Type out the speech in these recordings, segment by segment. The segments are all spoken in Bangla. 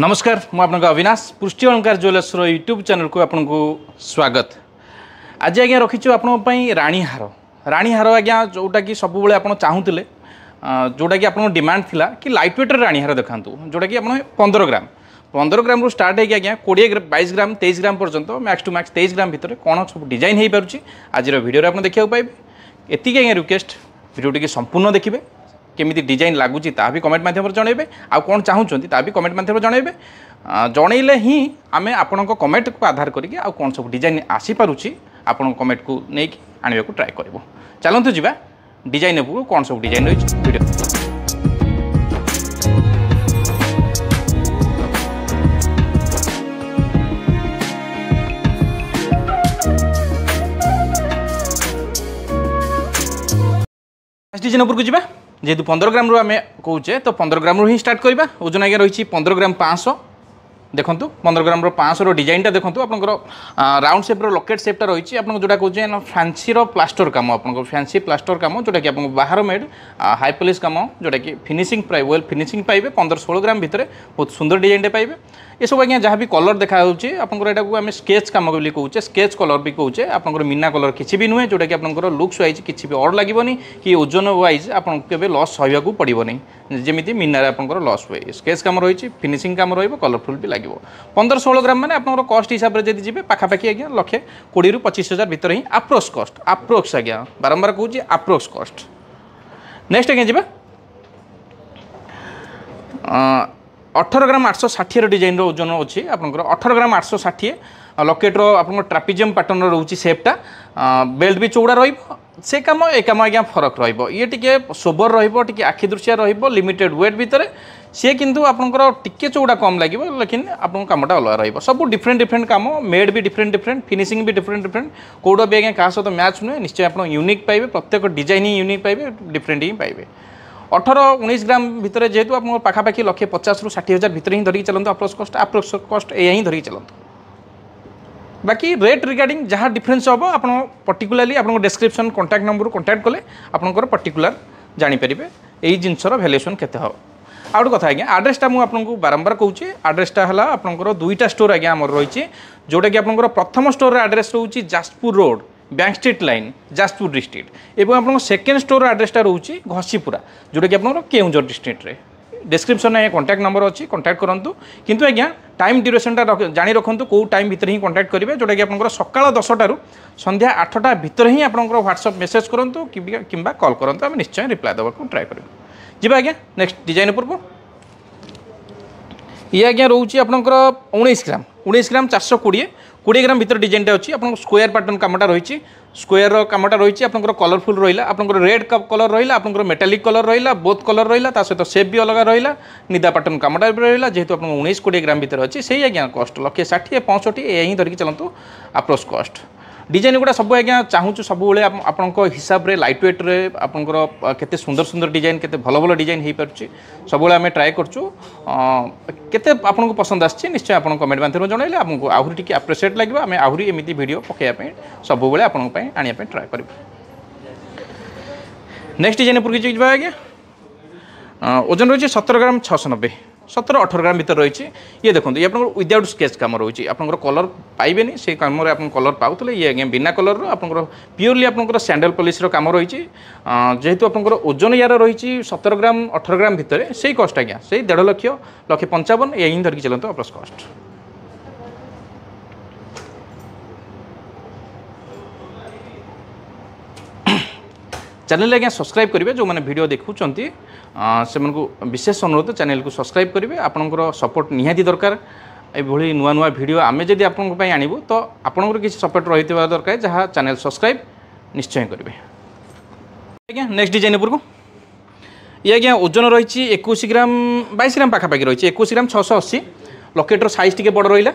ନମସ୍କାର ମୁଁ ଆପଣଙ୍କ ଅବିନାଶ ପୃଷ୍ଟି ଅଳଙ୍କାର ଜୁଏଲର୍ସର ୟୁଟ୍ୟୁବ୍ ଚ୍ୟାନେଲକୁ ଆପଣଙ୍କୁ ସ୍ୱାଗତ ଆଜି ଆଜ୍ଞା ରଖିଛୁ ଆପଣଙ୍କ ପାଇଁ ରାଣୀହାର ରାଣୀହାର ଆଜ୍ଞା ଯେଉଁଟାକି ସବୁବେଳେ ଆପଣ ଚାହୁଁଥିଲେ ଯେଉଁଟାକି ଆପଣଙ୍କ ଡିମାଣ୍ଡ ଥିଲା କି ଲାଇଟ୍ ୱେଟ୍ର ରାଣୀହାର ଦେଖାନ୍ତୁ ଯେଉଁଟାକି ଆପଣ ପନ୍ଦର ଗ୍ରାମ ପନ୍ଦର ଗ୍ରାମରୁ ଷ୍ଟାର୍ଟ ହେଇକି ଆଜ୍ଞା କୋଡ଼ିଏ ବାଇଶ ଗ୍ରାମ ତେଇଶ ଗ୍ରାମ ପର୍ଯ୍ୟନ୍ତ ମ୍ୟାକ୍ସ ଟୁ ମ୍ୟାକ୍ସ ତେଇଶ ଗ୍ରାମ ଭିତରେ କ'ଣ ସବୁ ଡିଜାଇନ୍ ହେଇପାରୁଛି ଆଜିର ଭିଡ଼ିଓରେ ଆପଣ ଦେଖିବାକୁ ପାଇବେ ଏତିକି ଆଜ୍ଞା ରିକ୍ୱେଷ୍ଟ ଭିଡ଼ିଓଟିକି ସମ୍ପୂର୍ଣ୍ଣ ଦେଖିବେ কেমিতি ডিজাইন লাগুଛି ତାହା ବି କମେଣ୍ଟ ମାଧ୍ୟମରେ ଜଣାଇବେ ଆଉ କ'ଣ ଚାହୁଁଛନ୍ତି ତାହା ବି କମେଣ୍ଟ ମାଧ୍ୟମରେ ଜଣାଇବେ ଜଣାଇଲେ ହିଁ ଆମେ ଆପଣଙ୍କ କମେଣ୍ଟକୁ ଆଧାର କରିକି ଆଉ କ'ଣ ସବୁ ଡିଜାଇନ୍ ଆସିପାରୁଛି ଆପଣଙ୍କ କମେଣ୍ଟକୁ ନେଇକି ଆଣିବାକୁ ଟ୍ରାଏ କରିବୁ ଚାଲନ୍ତୁ ଯିବା ଡିଜାଇନ୍ ଉପରକୁ କ'ଣ ସବୁ ଡିଜାଇନ୍ ରହିଛି ଭିଡ଼ିଓ ডিজাইন উপরকু যা যেহেতু পনেরো গ্রামরু আমি কৌচে তো পনেরো গ্রামরু হি স্টার্ট করা ওজন আজ্ঞা রয়েছে পনেরো গ্রাম পাঁচশো ଦେଖନ୍ତୁ ପନ୍ଦର ଗ୍ରାମର ପାଞ୍ଚଶହର ଡିଜାଇନଟା ଦେଖନ୍ତୁ ଆପଣଙ୍କର ରାଉଣ୍ଡ ସେପ୍ର ଲକେଟ୍ ସେପ୍ଟା ରହିଛି ଆପଣଙ୍କ ଯେଉଁଟା କହୁଛି ନା ଫ୍ୟାନ୍ସିର ପ୍ଲାଷ୍ଟର କାମ ଆପଣଙ୍କ ଫ୍ୟାନ୍ସି ପ୍ଲାଷ୍ଟର କାମ ଯେଉଁଟାକି ଆପଣଙ୍କ ବାହାର ମେଡ୍ ହାଇ ପଲିସ୍ କାମ ଯେଉଁଟାକି ଫିନିସିଂ ପ୍ରାଇ ୱେଲ୍ ଫିନିସିଂ ପାଇବେ ପନ୍ଦର ଷୋହଳ ଗ୍ରାମ ଭିତରେ ବହୁତ ସୁନ୍ଦର ଡିଜାଇନଟେ ପାଇବେ ଏସବୁ ଆଜ୍ଞା ଯାହା ବି କଲର୍ ଦେଖାଯାଉଛି ଆପଣଙ୍କର ଏଟାକୁ ଆମେ ସ୍କେଚ୍ କାମ ବୋଲି କହୁଛେ ସ୍କେଚ୍ କଲର୍ ବି କହୁଛେ ଆପଣଙ୍କର ମିନା କଲର୍ କିଛି ବି ନୁହେଁ ଯେଉଁଟାକି ଆପଣଙ୍କର ଲୁକ୍ସ ୱାଇଜ୍ କିଛି ବି ଅଡ଼ ଲାଗିବନି କି ଓଜନ ୱାଇଜ୍ ଆପଣଙ୍କୁ କେବେ ଲସ୍ ସହିବାକୁ ପଡ଼ିବନି ଯେମିତି ମିନାରେ ଆପଣଙ୍କର ଲସ୍ ହୁଏ ସ୍କେଚ୍ କାମ ରହିଛି ଫିନିସିଂ କାମ ରହିବ କଲର୍ଫୁଲ୍ ବି ଲାଗିବ ଲାଗିବ ପନ୍ଦର ଷୋହଳ ଗ୍ରାମ ମାନେ ଆପଣଙ୍କର କଷ୍ଟ ହିସାବରେ ଯଦି ଯିବେ ପାଖାପାଖି ଆଜ୍ଞା ଲକ୍ଷେ କୋଡ଼ିଏରୁ ପଚିଶ ହଜାର ଭିତରେ ହିଁ ଆପ୍ରୋକ୍ସ କଷ୍ଟ ଆପ୍ରୋକ୍ସ ଆଜ୍ଞା ବାରମ୍ବାର କହୁଛି ଆପ୍ରୋକ୍ସ କଷ୍ଟ ନେକ୍ସଟ ଆଜ୍ଞା ଯିବା ଅଠର ଗ୍ରାମ ଆଠଶହ ଷାଠିଏର ଡିଜାଇନ୍ର ଓଜନ ଅଛି ଆପଣଙ୍କର ଅଠର ଗ୍ରାମ ଆଠଶହ ଷାଠିଏ ଲକେଟ୍ର ଆପଣଙ୍କର ଟ୍ରାପିଜିୟମ୍ ପାଟର୍ଣ୍ଣର ରହୁଛି ସେପ୍ଟା ବେଲ୍ଟ ବି ଚଉଡ଼ା ରହିବ ସେ କାମ ଏ କାମ ଆଜ୍ଞା ଫରକ ରହିବ ଇଏ ଟିକିଏ ସୋବର ରହିବ ଟିକିଏ ଆଖି ଦୃଶିଆ ରହିବ ଲିମିଟେଡ୍ ୱେଟ୍ ଭିତରେ সে কিন্তু আপনার টিকি চৌড়া কম লাগবে লেকিন আপনার কামটা অলগা রহব সব ডিফরেন্ট ডিফরেন্ট কাম মেড বি ডিফরেন্ট ডিফরেন্ট ফিনিশিং বি ডিফরেন্ট ডিফরেন্ট কোটা বি আজ্ঞা কাহ ম্যাচ নুয়ে নিশ্চয় আপনার ইউনিক পাইবে প্রত্যেক ডিজাইন হি ইউনিক পাইবে ডিফরেন্ট হি পাইবে অঠর উনিশ গ্রাম ভিতরে যেহেতু আপনার পাখাপাখি লক্ষে পচাশ রু ষাঠি হাজার ভিতরে হি ধরিকি চলতু আপ্রোস কস্ট আপ্রোস কস্ট এই হি ধরিকি চলতু বাকি রেট রিগার্ডিং যা ডিফরেন্স হব আপনার পর্টিকুলারলি আপনার ডেসক্রিপশন কন্টাক্ট নম্বর কন্টাক্ট কলে আপনার পর্টিকুলার জাঁপারে এই জিনিসর ভ্যালুয়েসন কেতে হব ଆଉ ଗୋଟେ କଥା ଆଜ୍ଞା ଆଡ୍ରେସଟା ମୁଁ ଆପଣଙ୍କୁ ବାରମ୍ବାର କହୁଛି ଆଡ୍ରେସଟା ହେଲା ଆପଣଙ୍କର ଦୁଇଟା ଷ୍ଟୋର୍ ଆଜ୍ଞା ଆମର ରହିଛି ଯେଉଁଟାକି ଆପଣଙ୍କର ପ୍ରଥମ ଷ୍ଟୋର୍ର ଆଡ୍ରେସ୍ ରହୁଛି Jajpur road bank street line Jajpur district ଏବଂ ଆପଣଙ୍କ ସେକେଣ୍ଡ ଷ୍ଟୋର୍ର ଆଡ୍ରେସଟା ରହୁଛି ଘଷିପୁରା ଯେଉଁଟାକି ଆପଣଙ୍କର କେଉଁଝର ଡିଷ୍ଟ୍ରିକ୍ଟରେ ডিসক্রিপশনে আজ্ঞা কন্ট্যাক্ট নম্বর অছি কন্ট্যাক্ট করতু কিন্তু আজ্ঞা টাইম ডিউরেসনটা জাঁ রাখতু কেউ টাইম ভিতরে হি কন্ট্যাক্ট করবে যেটা কি আপনার সকাল দশটার সন্ধ্যা আঠটা ভিতরে হি আপনার হোয়াটসঅ্যাপ মেসেজ করতু কিংবা কল করতু আমি নিশ্চয় রিপ্লাই দেওয়া ট্রাই করবো ଯିବା ଆଜ୍ଞା ନେକ୍ସଟ ଡିଜାଇନ୍ ଉପରକୁ ଇଏ ଆଜ୍ଞା ରହୁଛି ଆପଣଙ୍କର ଉଣେଇଶ ଗ୍ରାମ ଉଣେଇଶ ଗ୍ରାମ ଚାରିଶହ କୋଡ଼ିଏ କୋଡ଼ିଏ ଗ୍ରାମ ଭିତରେ ଡିଜାଇନଟା ଅଛି ଆପଣଙ୍କ ସ୍କୋୟାର ପ୍ୟାଟର୍ନ କାମଟା ରହିଛି ସ୍କୋୟାରର କାମଟା ରହିଛି ଆପଣଙ୍କର କଲରଫୁଲ୍ ରହିଲା ଆପଣଙ୍କର ରେଡ୍ କଲର ରହିଲା ଆପଣଙ୍କର ମେଟାଲିକ୍ କଲର ରହିଲା ବୋଥ କଲର ରହିଲା ତା ସହିତ ସେପ୍ ବି ଅଲଗା ରହିଲା ନିଦା ପ୍ୟାଟର୍ନ କାମଟା ବି ରହିଲା ଯେହେତୁ ଆପଣଙ୍କ ଉଣେଇଶ କୋଡ଼ିଏ ଗ୍ରାମ ଭିତରେ ଅଛି ସେଇ ଆଜ୍ଞା କଷ୍ଟ ଲକ୍ଷେ ଷାଠିଏ ପଞ୍ଚଷଠି ଏହା ହିଁ ଧରିକି ଚାଲନ୍ତୁ ଆପ୍ରୋଚ୍ କଷ୍ଟ ডিজাইন গুড়া সব আজ্ঞা চাহুছু সবুলে আপনার হিসাবে লাইট ওয়েট্রে আপনার কেতে সুন্দর সুন্দর ডিজাইন কেতে ভালো ভালো ডিজাইন হয়ে পারছি সবুলে আমি ট্রাই করছু কেতে আপনার পসন্দ আসছে নিশ্চয় আপনার কমেন্ট মাধ্যমে জনাইলে আপনার আহরি টিকি আপ্রিসিয়েট লাগবে আমি আহরি এমিতি ভিডিও পকাইয়া সবুলে আপনার আনিয়া ট্রাই করব নেক্সট ডিজাইন উপরকে যা আজ্ঞা ওজন রয়েছে সতেরো গ্রাম ছশো নব্বই সতেরো অঠর গ্রাম ভিতরে রয়েছে ইয়ে দেখুন ইয়ে আপনার উইদাউট স্কেচ কাম রয়েছে আপনার কলর পাইবেনি সেই কামরে ইয়ে আপনার কলর পাওলে ইয়ে আজ্ঞা বিনা কলরর আপনার পিওরলি আপনার স্যান্ডেল পলিশর কাম রয়েছে যেহেতু আপনার ওজন ইয়ার রয়েছে সতেরো গ্রাম অঠর গ্রাম ভিতরে সেই কষ্ট আজ্ঞা সেই দেড় লক্ষ লক্ষে পঞ্চাবন এই ହିଁ ଧରିକି ଚାଲନ୍ତୁ ଅପ୍ରସ୍ କଷ୍ଟ चैनल अज्ञा सब्सक्राइब करेंगे जो मैंने भिडियो देखुं से विशेष अनुरोध चैनल को सब्सक्राइब करेंगे आपंकर सपोर्ट निहाती दरकार नुआ नुआ भिड आम जी आप आणवु तो आपंकर किसी सपोर्ट रही दरकार जहाँ चैनल सब्सक्राइब निश्चय करेंगे अज्ञा नेक्स्ट डिजाइन उपरको ये अज्ञा ओजन रही एक ग्राम बैश ग्राम पखापाखि रही एक ग्राम छः सौ अशी लकेट्र सज टे बड़ रहा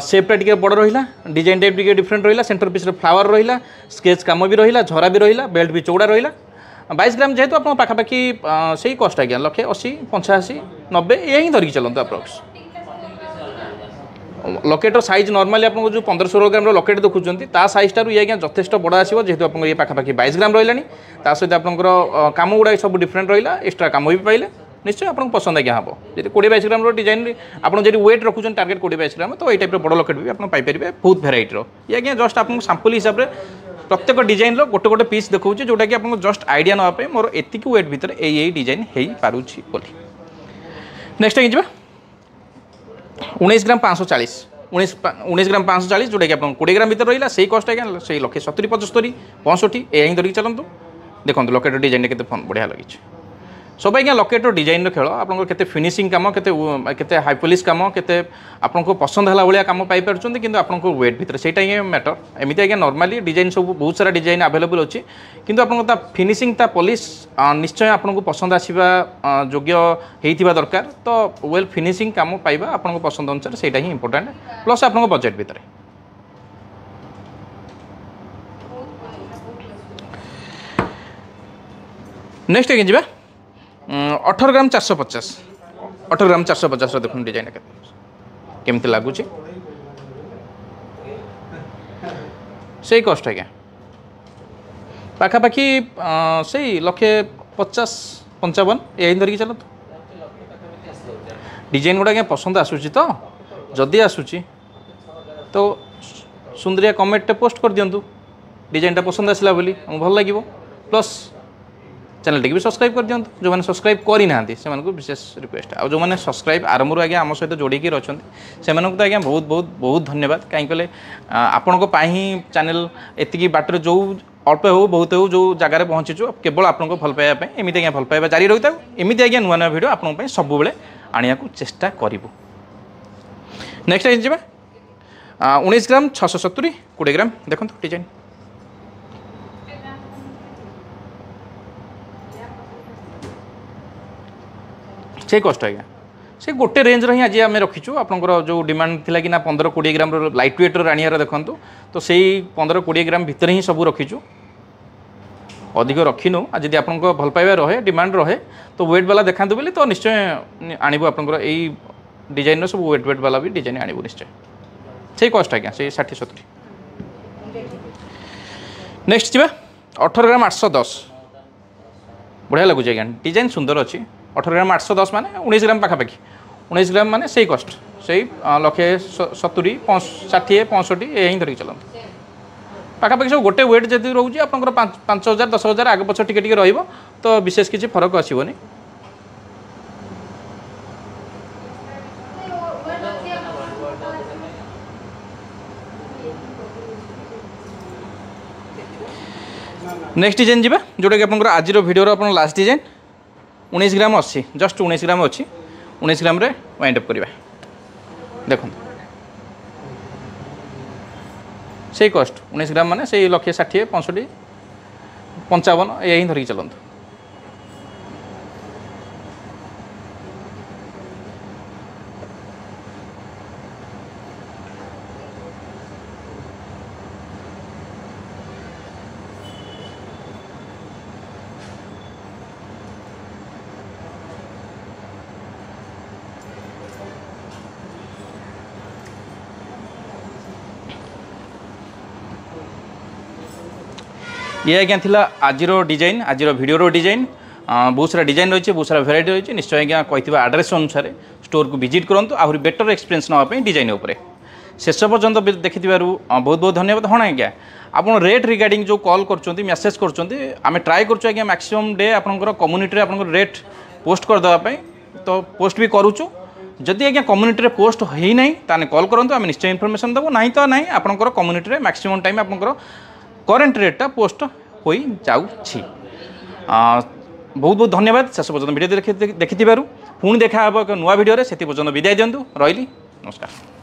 सेपटा टी बड़ रहा डिजाइन टाइप टी डिफरेन्ट रहा सेंटर पिस्रे फ्लावर रहा स्केच कम भी रहा झरा भी रहा बेल्ट भी चौड़ा रहा বাইশ গ্রাম যেহেতু আপনার পাখাপাখি সেই কষ্ট আজ্ঞা লক্ষে অশী পঞ্চাশি নবে এ হি ধরিকি চলতু আপ্রক্স লকেটর সাইজ নর্মালি আপনার যে পনেরো ষোল গ্রামর লকেট দেখুছেন তা সাইজটার ইয়ে আজ্ঞা যথেষ্ট বড় আসবে যেহেতু আপনার ইয়ে পাখাপাখি বাইশ গ্রাম রহলা তা সহ আপনার কামগুড়া সব ডিফরেন্ট রহলা এক্সট্রা কাম বি পাইলে নিশ্চয়ই আপনার পছন্দ আজ্ঞা হব যদি কোড়ি বাইশ গ্রামর ডিজাইন আপনার যদি ওয়েট রাখুন টার্গেট কোড়ি বাইশ গ্রাম তো এই টাইপের বড় লকেট বি আপনার পাইপারে বহুত ভেরাইটির ই আজ্ঞা জস্ট আপনার স্যাম্পল হিসাবে প্রত্যেক ডিজাইনর গোটে গোটে পিস দেখছি যেটা কি আপনার জস্ট আইডিয়া নেওয়া মোর এতিকি ওয়েট ভিতরে এই এই ডিজাইন হয়ে পুছি বলে নেক্সট আগে যা উনিশ গ্রাম পাঁচশো চাশ উনিশ উনিশ গ্রাম পাঁচশো চাশ যেটা কি আপনার কোড়ি গ্রাম ভিতরে রহলা সেই কষ্ট আজ্ঞা সেই লক্ষে সতুরি পঁচস্তরি পঁয়ষঠি এই হি ধরিকি চলতু দেখুন লকেটের ডিজাইনটা কিন্তু বড়িয়া লাগিছে আজ্ঞা লকেটর ডিজাইনর খেল আপনার কত ফিনিশিং কাম কত কত হাইপোলিস কাম কত আপনার পছন্দ হল ভাইয়া কাম পাইপারছেন কিন্তু আপনার ওয়েট ভিতরে সেইটা হি ম্যাটর এমনি আজ্ঞা নর্মালি ডিজাইন সব বহু সারা ডিজাইন আভেলেবল অছি কিন্তু আপনার তা ফিনিশিং তা পলিশ নিশ্চয় আপনার পছন্দ আসবা যোগ্য হয়েছে দরকার তো ওয়েল ফিনিশিং কাম পাইবা আপনার পছন্দ অনুসারে সেইটা হি ইম্পর্টাট প্লস আপনার বজেট ভিতরে নেক্সট আজ্ঞা যা ଅଠର ଗ୍ରାମ ଚାରିଶହ ପଚାଶ ଅଠର ଗ୍ରାମ ଚାରିଶହ ପଚାଶର ଦେଖନ୍ତୁ ଡିଜାଇନ୍ କେତେ କେମିତି ଲାଗୁଛି ସେଇ କଷ୍ଟ ଆଜ୍ଞା ପାଖାପାଖି ସେଇ ଲକ୍ଷେ ପଚାଶ ପଞ୍ଚାବନ ଏଇ ଧରିକି ଚାଲନ୍ତୁ ଡିଜାଇନ୍ ଗୁଡ଼ା ଆଜ୍ଞା ପସନ୍ଦ ଆସୁଛି ତ ଯଦି ଆସୁଛି ତ ସୁନ୍ଦରିଆ କମେଣ୍ଟଟେ ପୋଷ୍ଟ କରିଦିଅନ୍ତୁ ଡିଜାଇନଟା ପସନ୍ଦ ଆସିଲା ବୋଲି ଆମକୁ ଭଲ ଲାଗିବ ପ୍ଲସ୍ চ্যানেলটিকে ବି ସବସ୍କ୍ରାଇବ୍ କରିଦିଅନ୍ତୁ ଯେଉଁମାନେ ସବସ୍କ୍ରାଇବ୍ କରିନାହାନ୍ତି ସେମାନଙ୍କୁ ବିଶେଷ ରିକ୍ୱେଷ୍ଟ ଆଉ ଯେଉଁମାନେ ସବସ୍କ୍ରାଇବ୍ ଆରମ୍ଭରୁ ଆଜ୍ଞା ଆମ ସହିତ ଯୋଡ଼ିକି ରହିଛନ୍ତି ସେମାନଙ୍କୁ ତ ଆଜ୍ଞା ବହୁତ ବହୁତ ବହୁତ ଧନ୍ୟବାଦ କାହିଁକି କହିଲେ ଆପଣଙ୍କ ପାଇଁ ହିଁ ଚ୍ୟାନେଲ୍ ଏତିକି ବାଟରେ ଯେଉଁ অল্প ହେଉ বহুত হো যে জায়গায় পৌঁছিছু কেবল আপনার ভাল পাইবা এমিতি আজ্ঞা ভাল পাইবা জারি রয়ে থাকে এমিতি ନୂଆ নূন্য নূন্য ভিডিও আপনার সবুলে আনিয়া চেষ্টা করবু নেক্সট ଯିବା ଉଣେଇଶ গ্রাম ଛଅଶହ ସତୁରି କୋଡ଼ିଏ গ্রাম ଦେଖନ୍ତୁ ଡିଜାଇନ୍ সেই কষ্ট আজ্ঞা ସେ ଗୋଟେ ରେଞ୍ଜର ହିଁ ଆଜି ଆମେ ରଖିଛୁ ଆପଣଙ୍କର ଯେଉଁ ଡିମାଣ୍ଡ ଥିଲା କି ନା ପନ୍ଦର କୋଡ଼ିଏ ଗ୍ରାମର ଲାଇଟ୍ ୱେଟ୍ର ଆଣିବାର ଦେଖନ୍ତୁ ତ ସେଇ ପନ୍ଦର କୋଡ଼ିଏ ଗ୍ରାମ ଭିତରେ ହିଁ ସବୁ ରଖିଛୁ ଅଧିକ ରଖିନୁ ଆଉ ଯଦି ଆପଣଙ୍କ ଭଲ ପାଇବା ରହେ ଡିମାଣ୍ଡ ରହେ ତ ୱେଟ୍ ବାଲା ଦେଖାନ୍ତୁ ବୋଲି ତ ନିଶ୍ଚୟ ଆଣିବୁ ଆପଣଙ୍କର ଏଇ ଡିଜାଇନ୍ର ସବୁ ୱେଟ୍ ୱେଟ୍ ବାଲା ବି ଡିଜାଇନ୍ ଆଣିବୁ ନିଶ୍ଚୟ ସେଇ କଷ୍ଟ ଆଜ୍ଞା ସେଇ ଷାଠିଏ ସତୁରି ନେକ୍ସଟ ଯିବା ଅଠର ଗ୍ରାମ ଆଠଶହ ଦଶ ବଢ଼ିଆ ଲାଗୁଛି ଆଜ୍ଞା ଡିଜାଇନ୍ ସୁନ୍ଦର ଅଛି ଅଠର ଗ୍ରାମ ଆଠଶହ ଦଶ ମାନେ ଉଣେଇଶ ଗ୍ରାମ ପାଖାପାଖି ଉଣେଇଶ ଗ୍ରାମ ମାନେ ସେଇ କଷ୍ଟ ସେଇ ଲକ୍ଷେ ସତୁରି ଷାଠିଏ ପଞ୍ଚଷଠି ଏ ହିଁ ଧରିକି ଚାଲନ୍ତୁ ପାଖାପାଖି ସବୁ ଗୋଟେ ୱେଟ୍ ଯଦି ରହୁଛି ଆପଣଙ୍କର ପାଞ୍ଚ ହଜାର ଦଶ ହଜାର ଆଗ ପଛ ଟିକେ ଟିକେ ରହିବ ତ ବିଶେଷ କିଛି ଫରକ ଆସିବନି ନେକ୍ସଟ ଡିଜାଇନ୍ ଯିବା ଯେଉଁଟାକି ଆପଣଙ୍କର ଆଜିର ଭିଡ଼ିଓର ଆପଣ ଲାଷ୍ଟ ଡିଜାଇନ୍ ଉଣେଇଶ ଗ୍ରାମ ଅଛି ଜଷ୍ଟ ଉଣେଇଶ ଗ୍ରାମ ଅଛି ଉଣେଇଶ ଗ୍ରାମରେ ୱାଇଣ୍ଡ ଅପ୍ କରିବା ଦେଖନ୍ତୁ ସେଇ କଷ୍ଟ ଉଣେଇଶ ଗ୍ରାମ ମାନେ ସେଇ ଲକ୍ଷେ ଷାଠିଏ ପଞ୍ଚଷଠି ପଞ୍ଚାବନ ଏଇଆ ହିଁ ଧରିକି ଚାଲନ୍ତୁ ইয়ে আজ্ঞা লা আজির ডিজাইন আজির ভিডিওর ডিজাইন ବହୁତ ସାରା ଡିଜାଇନ୍ ରହିଛି ବହୁତ ସାରା ଭେରାଇଟି ରହିଛି ନିଶ୍ଚୟ ଆଜ୍ଞା କହିଥିବା ଆଡ୍ରେସ୍ ଅନୁସାରେ ଷ୍ଟୋରକୁ ଭିଜିଟ୍ କରନ୍ତୁ ଆହୁରି ବେଟର୍ ଏକ୍ସପିରିଏନ୍ସ ନେବା ପାଇଁ ଡିଜାଇନ୍ ଉପରେ ଶେଷ ପର୍ଯ୍ୟନ୍ତ ଦେଖିଥିବାରୁ ବହୁତ ବହୁତ ଧନ୍ୟବାଦ ହଁ ଆଜ୍ଞା ଆପଣ ରେଟ୍ ରିଗାର୍ଡିଂ ଯେଉଁ କଲ୍ କରୁଛନ୍ତି ମେସେଜ୍ କରୁଛନ୍ତି ଆମେ ଟ୍ରାଏ କରୁଛୁ ଆଜ୍ଞା ମ୍ୟାକ୍ସିମମ୍ ଡେ ଆପଣଙ୍କର କମ୍ୟୁନିଟିରେ ଆପଣଙ୍କର ରେଟ୍ ପୋଷ୍ଟ କରିଦେବା ପାଇଁ ତ ପୋଷ୍ଟ ବି କରୁଛୁ ଯଦି ଆଜ୍ଞା କମ୍ୟୁନିଟିରେ ପୋଷ୍ଟ ହୋଇନାହିଁ ତାହେଲେ କଲ୍ କରନ୍ତୁ ଆମେ ନିଶ୍ଚୟ ଇନଫର୍ମେସନ୍ ଦେବୁ ନାହିଁ ତ ନାହିଁ ଆପଣଙ୍କର କମ୍ୟୁନିଟିରେ ମ୍ୟାକ୍ସିମମ୍ ଟାଇମ୍ ଆପଣଙ୍କର କରେଣ୍ଟ ରେଟ୍ଟା ପୋଷ୍ଟ ହୋଇଯାଉଛି ବହୁତ ବହୁତ ଧନ୍ୟବାଦ ଶେଷ ପର୍ଯ୍ୟନ୍ତ ଭିଡ଼ିଓ ଦେଖିଥିବାରୁ ପୁଣି ଦେଖା ହେବ ଏକ ନୂଆ ଭିଡ଼ିଓରେ ସେଥି ପର୍ଯ୍ୟନ୍ତ ବିଦାୟ ଦିଅନ୍ତୁ ରହିଲି ନମସ୍କାର